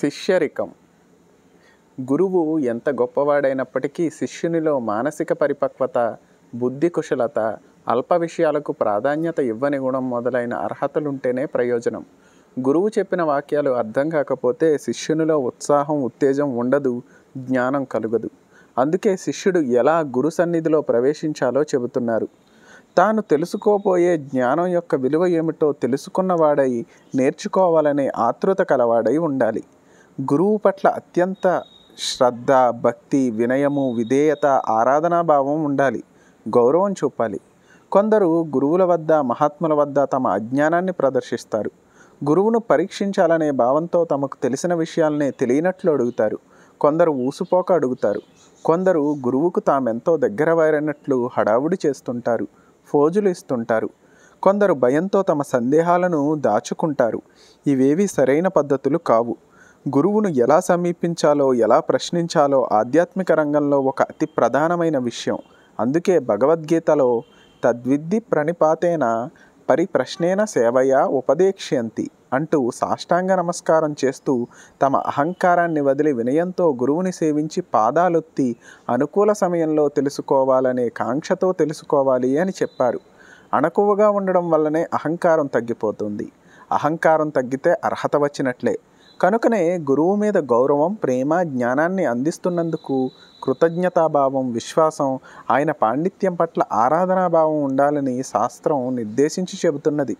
శిష్యరికం గురువు ఎంత గొప్పవాడైనప్పటికీ శిష్యునిలో మానసిక పరిపక్వత బుద్ధి కుశలత అల్ప విషయాలకు ప్రాధాన్యత ఇవ్వని గుణం మొదలైన అర్హతలుంటేనే ప్రయోజనం గురువు చెప్పిన వాక్యాలు అర్థం కాకపోతే శిష్యునిలో ఉత్సాహం ఉత్తేజం ఉండదు జ్ఞానం కలుగదు అందుకే శిష్యుడు ఎలా గురు సన్నిధిలో ప్రవేశించాలో చెబుతున్నారు తాను తెలుసుకోబోయే జ్ఞానం యొక్క విలువ ఏమిటో తెలుసుకున్నవాడై నేర్చుకోవాలనే ఆతృత కలవాడై ఉండాలి గురువు పట్ల అత్యంత శ్రద్ధ భక్తి వినయము విధేయత ఆరాధనాభావం ఉండాలి గౌరవం చూపాలి కొందరు గురువుల వద్ద మహాత్ముల వద్ద తమ అజ్ఞానాన్ని ప్రదర్శిస్తారు గురువును పరీక్షించాలనే భావంతో తమకు తెలిసిన విషయాలనే తెలియనట్లు అడుగుతారు కొందరు ఊసుపోక అడుగుతారు కొందరు గురువుకు తామెంతో దగ్గర వారన్నట్లు హడావుడి చేస్తుంటారు ఫోజులు ఇస్తుంటారు కొందరు భయంతో తమ సందేహాలను దాచుకుంటారు ఇవేవి సరైన పద్ధతులు కావు గురువును ఎలా సమీపించాలో ఎలా ప్రశ్నించాలో ఆధ్యాత్మిక రంగంలో ఒక అతి ప్రధానమైన విషయం అందుకే భగవద్గీతలో తద్విద్ది ప్రణిపాతేన పరిప్రశ్నేన సేవయ ఉపదేక్ష్యంతి అంటూ సాష్టాంగ నమస్కారం చేస్తూ తమ అహంకారాన్ని వదిలి వినయంతో గురువుని సేవించి పాదాలొత్తి అనుకూల సమయంలో తెలుసుకోవాలనే కాంక్షతో తెలుసుకోవాలి అని చెప్పారు అణకువగా ఉండడం వల్లనే అహంకారం తగ్గిపోతుంది అహంకారం తగ్గితే అర్హత వచ్చినట్లే కనుకనే గురువు మీద గౌరవం ప్రేమ జ్ఞానాన్ని అందిస్తున్నందుకు కృతజ్ఞతాభావం విశ్వాసం ఆయన పాండిత్యం పట్ల ఆరాధనాభావం ఉండాలని శాస్త్రం నిర్దేశించి చెబుతున్నది